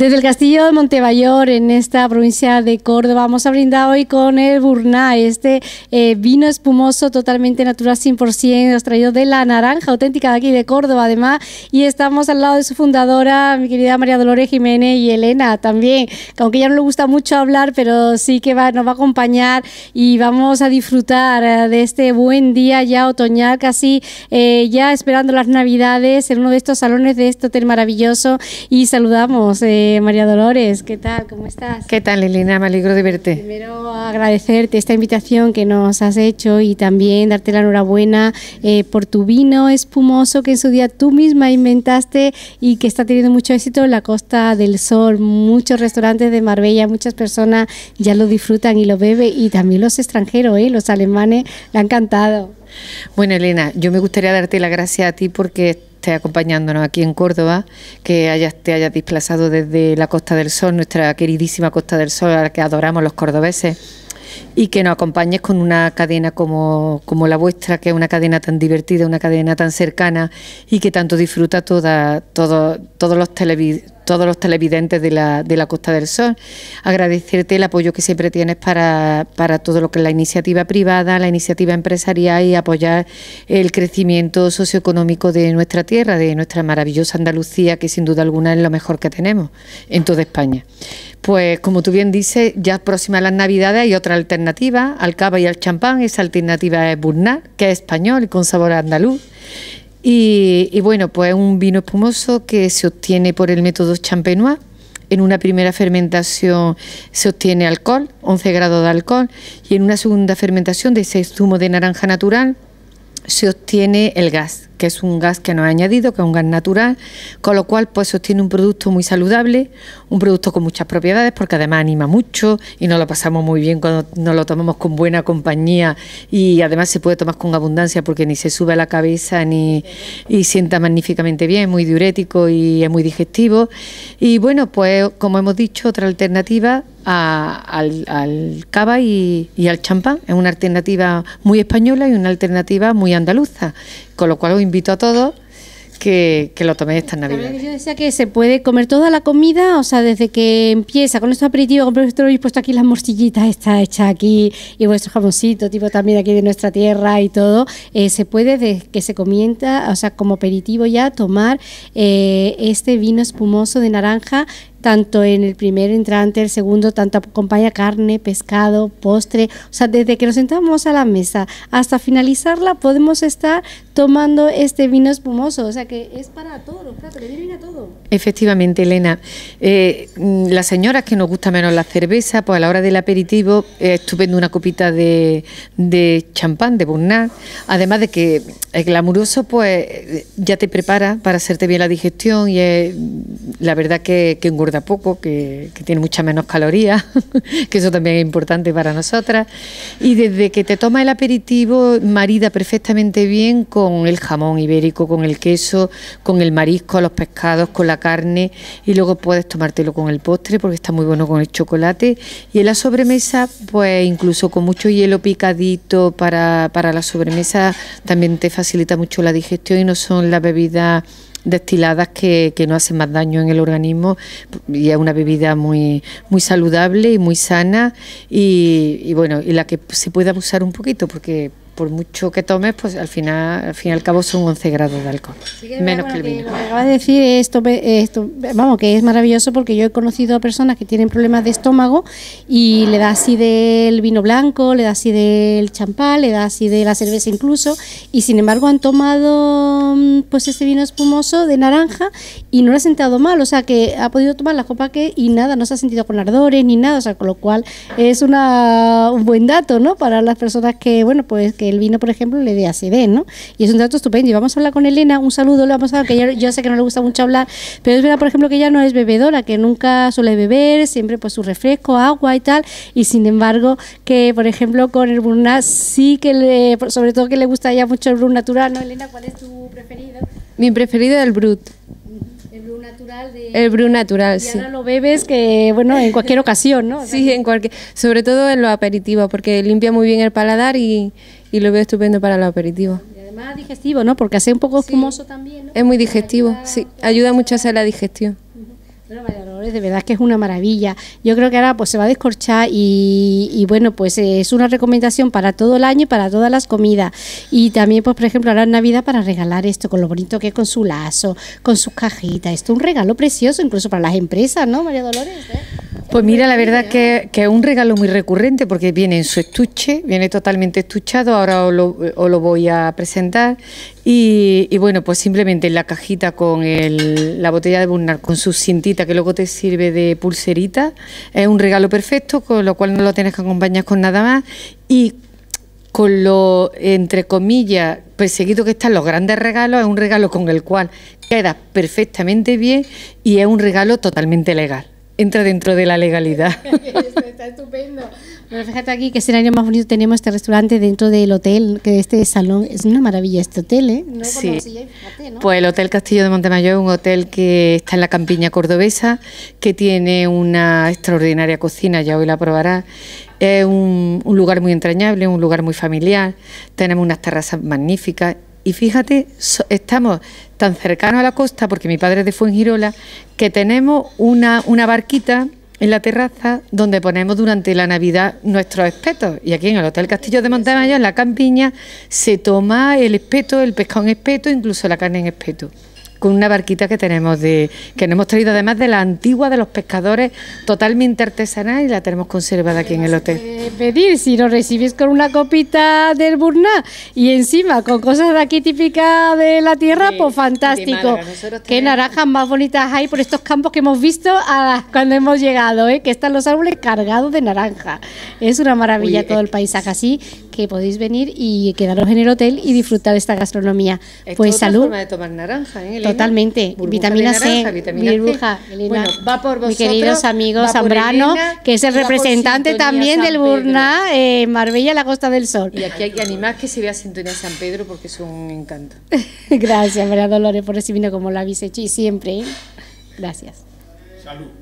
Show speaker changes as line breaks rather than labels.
Desde el Castillo de Montebayor, en esta provincia de Córdoba, vamos a brindar hoy con el Burná, este eh, vino espumoso totalmente natural, 100%, extraído de la naranja auténtica de aquí de Córdoba, además. Y estamos al lado de su fundadora, mi querida María Dolores Jiménez y Elena también, aunque ya no le gusta mucho hablar, pero sí que va, nos va a acompañar y vamos a disfrutar eh, de este buen día ya otoñal, casi eh, ya esperando las Navidades en uno de estos salones de este hotel maravilloso. Y saludamos. María Dolores, ¿qué tal? ¿Cómo estás? ¿Qué tal, Elena? Me alegro de verte. Primero agradecerte esta invitación que nos has hecho y también darte la enhorabuena eh, por tu vino espumoso que en su día tú misma inventaste y que está teniendo mucho éxito en la Costa del Sol. Muchos restaurantes de Marbella, muchas personas ya lo disfrutan y lo beben y también los extranjeros, ¿eh? los alemanes, le han encantado. Bueno, Elena, yo me gustaría darte
la gracia a ti porque esté acompañándonos aquí en Córdoba, que hayas, te hayas desplazado desde la Costa del Sol, nuestra queridísima Costa del Sol, a la que adoramos los cordobeses y que nos acompañes con una cadena como, como, la vuestra, que es una cadena tan divertida, una cadena tan cercana y que tanto disfruta toda, todos los televisores todos los televidentes de la, de la Costa del Sol. Agradecerte el apoyo que siempre tienes para, para todo lo que es la iniciativa privada, la iniciativa empresarial y apoyar el crecimiento socioeconómico de nuestra tierra, de nuestra maravillosa Andalucía, que sin duda alguna es lo mejor que tenemos en toda España. Pues como tú bien dices, ya próxima a las Navidades hay otra alternativa, al cava y al champán. Esa alternativa es Burna, que es español y con sabor andaluz. Y, bueno, pues un vino espumoso que se obtiene por el método champenois. En una primera fermentación se obtiene alcohol, 11 grados de alcohol, y en una segunda fermentación de ese zumo de naranja natural se obtiene el gas, que es un gas que no ha añadido, que es un gas natural, con lo cual pues sostiene un producto muy saludable, un producto con muchas propiedades, porque además anima mucho y nos lo pasamos muy bien cuando nos lo tomamos con buena compañía y además se puede tomar con abundancia porque ni se sube a la cabeza ni y sienta magníficamente bien, es muy diurético y es muy digestivo. Y bueno, pues como hemos dicho, otra alternativa al, al, cava y al champán. Es una alternativa muy española y una alternativa muy andaluza, con lo cual os invito a todos que, lo toméis esta Navidad. yo
decía que se puede comer toda la comida, o sea, desde que empieza con estos aperitivos, como esto habéis puesto aquí las morcillitas, está hecha aquí, y vuestro jamoncito, tipo también aquí de nuestra tierra y todo, eh, se puede desde que se comienza, o sea, como aperitivo ya tomar eh, este vino espumoso de naranja tanto en el primer entrante, el segundo, tanto acompaña carne, pescado, postre. O sea, desde que nos sentamos a la mesa hasta finalizarla podemos estar tomando este vino espumoso. O sea, que es para todos los platos, le a todo. Efectivamente, Elena.
Eh, mm, las señoras que nos gusta menos la cerveza, pues a la hora del aperitivo eh, estupendo una copita de, champán, de burnat. Además de que el glamuroso, pues eh, ya te prepara para hacerte bien la digestión y la verdad que, que engorda tampoco, poco, que, tiene mucha menos calorías, que eso también es importante para nosotras. Y desde que te toma el aperitivo, marida perfectamente bien con el jamón ibérico, con el queso, con el marisco, los pescados, con la carne, y luego puedes tomártelo con el postre, porque está muy bueno con el chocolate. Y en la sobremesa, pues incluso con mucho hielo picadito para, para la sobremesa, también te facilita mucho la digestión y no son las bebidas destiladas que, no hacen más daño en el organismo y es una bebida muy, muy saludable y muy sana y, y bueno, y la que se puede abusar un poquito porque por mucho que tomes, pues al final, al fin y al cabo son 11 grados de alcohol, menos que el vino. Me
lo de decir esto, esto, vamos, que es maravilloso porque yo he conocido a personas que tienen problemas de estómago y le da así del vino blanco, le da así del champán, le da así de la cerveza incluso, y sin embargo han tomado mm, pues ese vino espumoso de naranja y no lo ha sentado mal, o sea que ha podido tomar la copa que y nada, no se ha sentido con ardores ni nada, o sea, con lo cual es una, un buen dato, ¿no? Para las personas que, bueno, pues que el vino, por ejemplo, le dé acidez, ¿no? Y es un dato estupendo. Y vamos a hablar con Elena, un saludo, Le vamos a dar que yo sé que no le gusta mucho hablar, pero es verdad, por ejemplo, que ella no es bebedora, que nunca suele beber, siempre pues su refresco, agua y tal, y sin embargo, que por ejemplo con el Bruna sí que le, sobre todo que le gusta ya mucho el Brun natural, ¿no, Elena? ¿Cuál es tu preferido? Mi preferido es el Brut el brew natural, y sí. Ahora lo bebes que, bueno, en cualquier ocasión, ¿no? sí, en cualquier, sobre todo en los aperitivos, porque limpia muy bien el paladar y, lo veo estupendo para los aperitivos. Y además digestivo, ¿no? Porque hace un poco espumoso también, ¿no? Es muy digestivo, sí. Ayuda mucho a hacer la digestión. Bueno, María Dolores, de verdad que es una maravilla. Yo creo que ahora pues se va a descorchar y, bueno, pues eh, es una recomendación para todo el año y para todas las comidas. Y también, pues por ejemplo, ahora en Navidad para regalar esto, con lo bonito que es con su lazo, con sus cajitas. Esto es un regalo precioso incluso para las empresas, ¿no, María Dolores? ¿Eh? Pues mira, la verdad que, es un regalo muy recurrente porque viene en su
estuche, viene totalmente estuchado, ahora os lo, voy a presentar. Y, bueno, pues simplemente en la cajita con la botella de Burnard, con su cintita que luego te sirve de pulserita, es un regalo perfecto, con lo cual no lo tienes que acompañar con nada más. Y con lo, entre comillas, perseguido que están los grandes regalos, es un regalo con el cual queda perfectamente bien y es un regalo totalmente legal entra dentro de la legalidad. está
estupendo. Pero fíjate aquí qué escenario más bonito tenemos este restaurante dentro del hotel, que este salón es una maravilla este hotel, ¿eh? sí. ¿eh?
Pues el Hotel Castillo de Montemayor es un hotel que está en la campiña cordobesa, que tiene una extraordinaria cocina, ya hoy la probará. Es un lugar muy entrañable, un lugar muy familiar. Tenemos unas terrazas magníficas y fíjate, estamos tan cercanos a la costa, porque mi padre es de Fuengirola, que tenemos una, una barquita en la terraza donde ponemos durante la Navidad nuestros espetos. Y aquí en el Hotel Castillo de Montemayor, en la campiña, se toma el espeto, el pescado en espeto, incluso la carne en espeto con una barquita que tenemos de que nos hemos traído además de la antigua de
los pescadores, totalmente artesanal y la tenemos conservada aquí en el hotel. Eh, pedir si nos recibís con una copita del Burná y encima con cosas de aquí típicas de la tierra, pues fantástico. Qué naranjas más bonitas hay por estos campos que hemos visto cuando hemos llegado, ¿eh? que están los árboles cargados de naranja. Es una maravilla todo eh, el paisaje así que podéis venir y quedaros en el hotel y disfrutar de esta gastronomía. Es pues es salud. Forma
de tomar naranja, ¿eh, Totalmente. vitamina naranja, C, vitamina C. bueno, va por vosotros, mi queridos amigos Zambrano, que es el representante también del Burna eh, Marbella, la Costa del Sol. Y aquí hay que animar que se vea Sintonía San Pedro porque es un encanto.
Gracias, María Dolores, por recibirnos como lo habéis hecho y siempre. ¿eh? Gracias.
Salud.